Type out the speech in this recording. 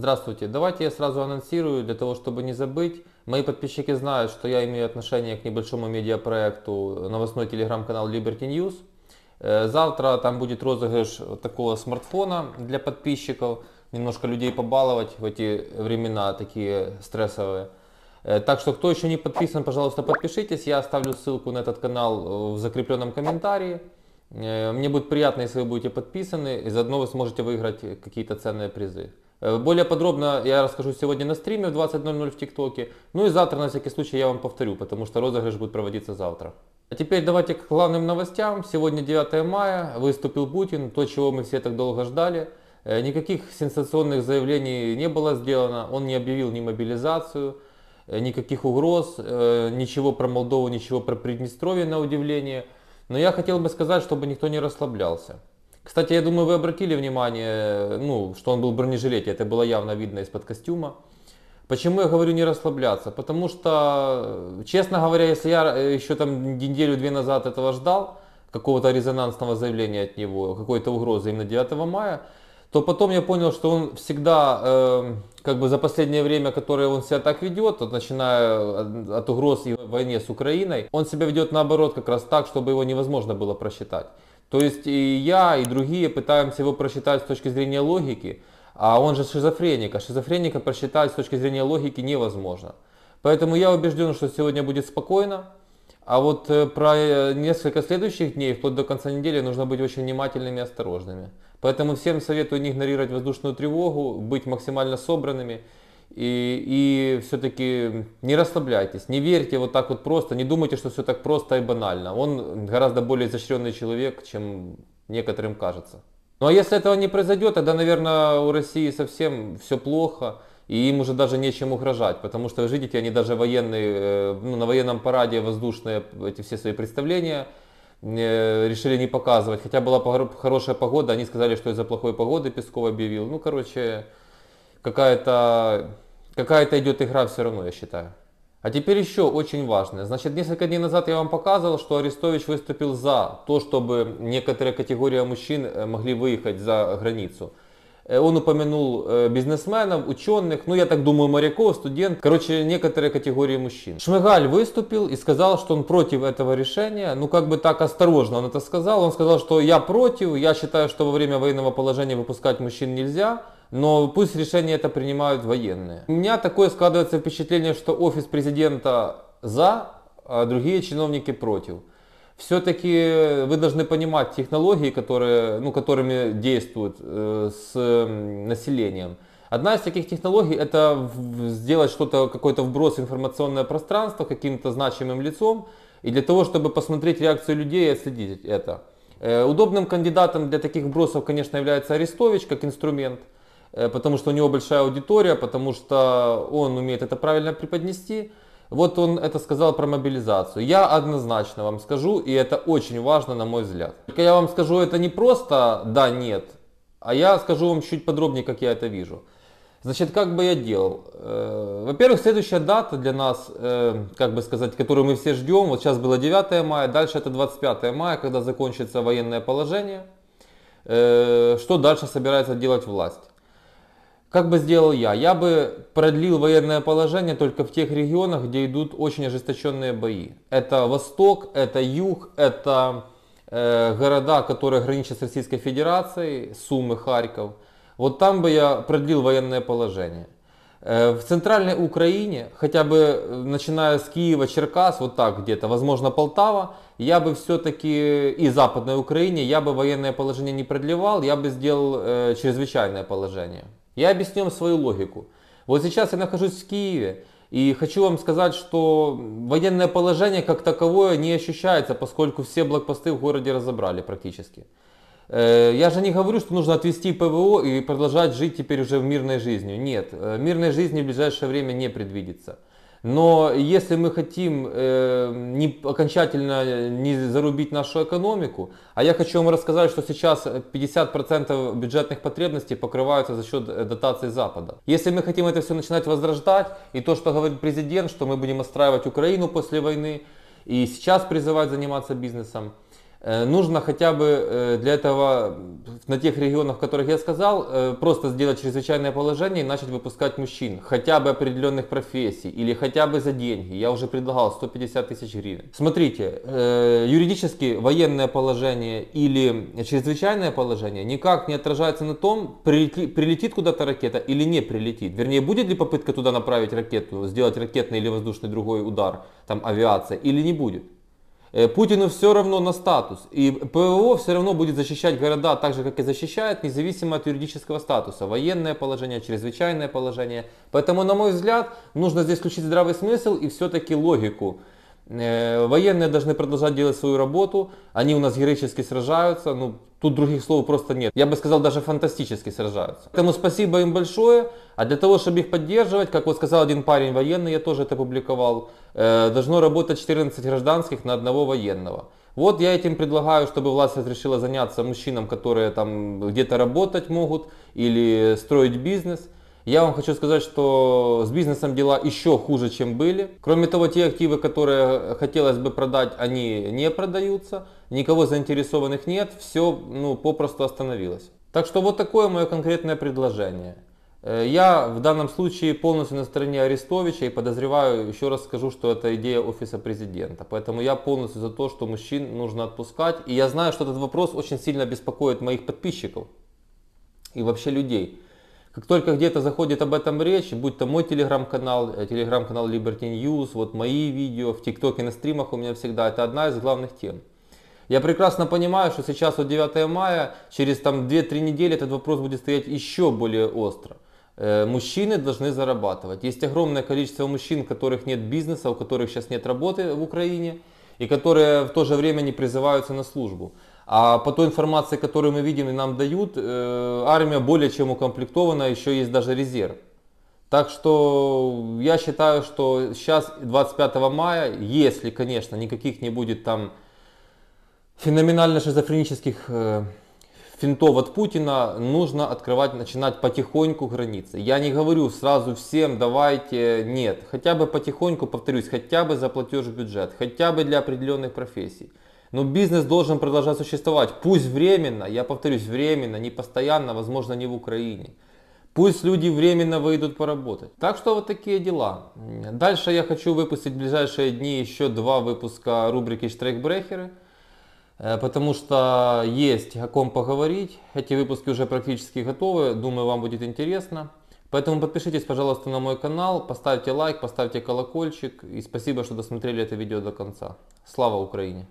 Здравствуйте, давайте я сразу анонсирую, для того, чтобы не забыть. Мои подписчики знают, что я имею отношение к небольшому медиапроекту, э, новостной телеграм-канал Liberty News. Э, завтра там будет розыгрыш такого смартфона для подписчиков, немножко людей побаловать в эти времена такие стрессовые. Э, так что, кто еще не подписан, пожалуйста, подпишитесь. Я оставлю ссылку на этот канал в закрепленном комментарии. Мне будет приятно, если вы будете подписаны, и заодно вы сможете выиграть какие-то ценные призы. Э, более подробно я расскажу сегодня на стриме в 20.00 в ТикТоке. Ну и завтра, на всякий случай, я вам повторю, потому что розыгрыш будет проводиться завтра. А теперь давайте к главным новостям. Сегодня 9 мая, выступил Путин, то, чего мы все так долго ждали. Э, никаких сенсационных заявлений не было сделано, он не объявил ни мобилизацию, э, никаких угроз, ничего про Молдову, ничего про Приднестровье, на удивление. Но я хотел бы сказать, чтобы никто не расслаблялся. Кстати, я думаю, вы обратили внимание, ну, что он был в бронежилете, это было явно видно из-под костюма. Почему я говорю не расслабляться? Потому что, честно говоря, если я э, еще там неделю-две назад этого ждал, какого-то резонансного заявления от него, какой-то угрозы именно 9 мая, то потом я понял, что он всегда, э, как бы за последнее время, которое он себя так ведет, вот, начиная от, угроз и войне с Украиной, он себя ведет наоборот как раз так, чтобы его невозможно было просчитать. То есть и я, и другие пытаемся его просчитать с точки зрения логики, а он же шизофреник, а шизофреника просчитать с точки зрения логики невозможно. Поэтому я убежден, что сегодня будет спокойно, а вот э, про э, несколько следующих дней, вплоть до конца недели, нужно быть очень внимательными и осторожными. Поэтому всем советую не игнорировать воздушную тревогу, быть максимально собранными и, и все-таки не расслабляйтесь, не верьте вот так вот просто, не думайте, что все так просто и банально. Он гораздо более изощренный человек, чем некоторым кажется. Ну а если этого не произойдет, тогда, наверное, у России совсем все плохо и им уже даже нечем угрожать, потому что, видите, они даже военные, э, ну, на военном параде воздушные эти все свои представления э, решили не показывать, хотя была хорошая погода, они сказали, что из-за плохой погоды Песков объявил, ну, короче, какая-то какая, -то, идет игра все равно, я считаю. А теперь еще очень важное. Значит, несколько дней назад я вам показывал, что Арестович выступил за то, чтобы некоторая категория мужчин э, могли выехать за границу. Он упомянул бизнесменов, ученых, ну я так думаю, моряков, студент, короче, некоторые категории мужчин. Шмыгаль выступил и сказал, что он против этого решения, ну как бы так осторожно он это сказал. Он сказал, что я против, я считаю, что во время военного положения выпускать мужчин нельзя, но пусть решение это принимают военные. У меня такое складывается впечатление, что офис президента за, а другие чиновники против. Все-таки вы должны понимать технологии, которые, ну, которыми действуют э, с населением. Одна из таких технологий это сделать что-то, какой-то вброс в информационное пространство каким-то значимым лицом. И для того, чтобы посмотреть реакцию людей и отследить это. Э, удобным кандидатом для таких вбросов, конечно, является Арестович как инструмент, э, потому что у него большая аудитория, потому что он умеет это правильно преподнести. Вот он это сказал про мобилизацию. Я однозначно вам скажу, и это очень важно, на мой взгляд. Только я вам скажу это не просто «да», «нет», а я скажу вам чуть подробнее, как я это вижу. Значит, как бы я делал? Э, во-первых, следующая дата для нас, э, как бы сказать, которую мы все ждем, вот сейчас было 9 мая, дальше это 25 мая, когда закончится военное положение. Э, что дальше собирается делать власть? Как бы сделал я? Я бы продлил военное положение только в тех регионах, где идут очень ожесточенные бои. Это Восток, это Юг, это э, города, которые граничат с Российской Федерацией, Сумы, Харьков. Вот там бы я продлил военное положение. Э, в центральной Украине, хотя бы э, начиная с Киева, Черкас, вот так где-то, возможно Полтава, я бы все-таки и Западной Украине, я бы военное положение не продлевал, я бы сделал э, чрезвычайное положение. Я объясню вам свою логику. Вот сейчас я нахожусь в Киеве, и хочу вам сказать, что военное положение как таковое не ощущается, поскольку все блокпосты в городе разобрали практически. Э, я же не говорю, что нужно отвести ПВО и продолжать жить теперь уже в мирной жизни. Нет, э, мирной жизни в ближайшее время не предвидится. Но если мы хотим э, не, окончательно не зарубить нашу экономику, а я хочу вам рассказать, что сейчас 50% бюджетных потребностей покрываются за счет э, дотаций Запада. Если мы хотим это все начинать возрождать, и то, что говорит президент, что мы будем отстраивать Украину после войны, и сейчас призывать заниматься бизнесом, Э, нужно хотя бы э, для этого на тех регионах, в которых я сказал, э, просто сделать чрезвычайное положение и начать выпускать мужчин, хотя бы определенных профессий или хотя бы за деньги. Я уже предлагал 150 тысяч гривен. Смотрите, юридически военное положение или чрезвычайное положение никак не отражается на том, прилетит куда-то ракета или не прилетит. Вернее, будет ли попытка туда направить ракету, сделать ракетный или воздушный другой удар, там авиация, или не будет. Э, Путину все равно на статус, и ПВО все равно будет защищать города так же, как и защищает, независимо от юридического статуса, военное положение, чрезвычайное положение. Поэтому, на мой взгляд, нужно здесь включить здравый смысл и все-таки логику. Э, военные должны продолжать делать свою работу, они у нас героически сражаются, ну, тут других слов просто нет. Я бы сказал, даже фантастически сражаются. Поэтому спасибо им большое, а для того, чтобы их поддерживать, как вот сказал один парень военный, я тоже это публиковал, э, должно работать 14 гражданских на одного военного. Вот я этим предлагаю, чтобы власть разрешила заняться мужчинам, которые там где-то работать могут или строить бизнес – я вам хочу сказать, что с бизнесом дела еще хуже, чем были. Кроме того, те активы, которые хотелось бы продать, они не продаются. Никого заинтересованных нет, все ну, попросту остановилось. Так что вот такое мое конкретное предложение. Э, я в данном случае полностью на стороне Арестовича и подозреваю, еще раз скажу, что это идея офиса президента. Поэтому я полностью за то, что мужчин нужно отпускать. И я знаю, что этот вопрос очень сильно беспокоит моих подписчиков и вообще людей. Как только где-то заходит об этом речь, будь то мой телеграм-канал, э, телеграм-канал Liberty News, вот мои видео, в ТикТоке на стримах у меня всегда, это одна из главных тем. Я прекрасно понимаю, что сейчас вот 9 мая, через там 2-3 недели этот вопрос будет стоять еще более остро. Э, мужчины должны зарабатывать. Есть огромное количество мужчин, у которых нет бизнеса, у которых сейчас нет работы в Украине, и которые в то же время не призываются на службу. А по той информации, которую мы видим и нам дают, э, армия более чем укомплектована, еще есть даже резерв. Так что я считаю, что сейчас 25 мая, если, конечно, никаких не будет там феноменально шизофренических э, финтов от Путина, нужно открывать, начинать потихоньку границы. Я не говорю сразу всем, давайте, нет. Хотя бы потихоньку, повторюсь, хотя бы за платеж в бюджет, хотя бы для определенных профессий. Но бизнес должен продолжать существовать. Пусть временно, я повторюсь, временно, не постоянно, возможно, не в Украине. Пусть люди временно выйдут поработать. Так что вот такие дела. Дальше я хочу выпустить в ближайшие дни еще два выпуска рубрики «Штрейкбрехеры». Э, потому что есть о ком поговорить. Эти выпуски уже практически готовы. Думаю, вам будет интересно. Поэтому подпишитесь, пожалуйста, на мой канал, поставьте лайк, поставьте колокольчик. И спасибо, что досмотрели это видео до конца. Слава Украине!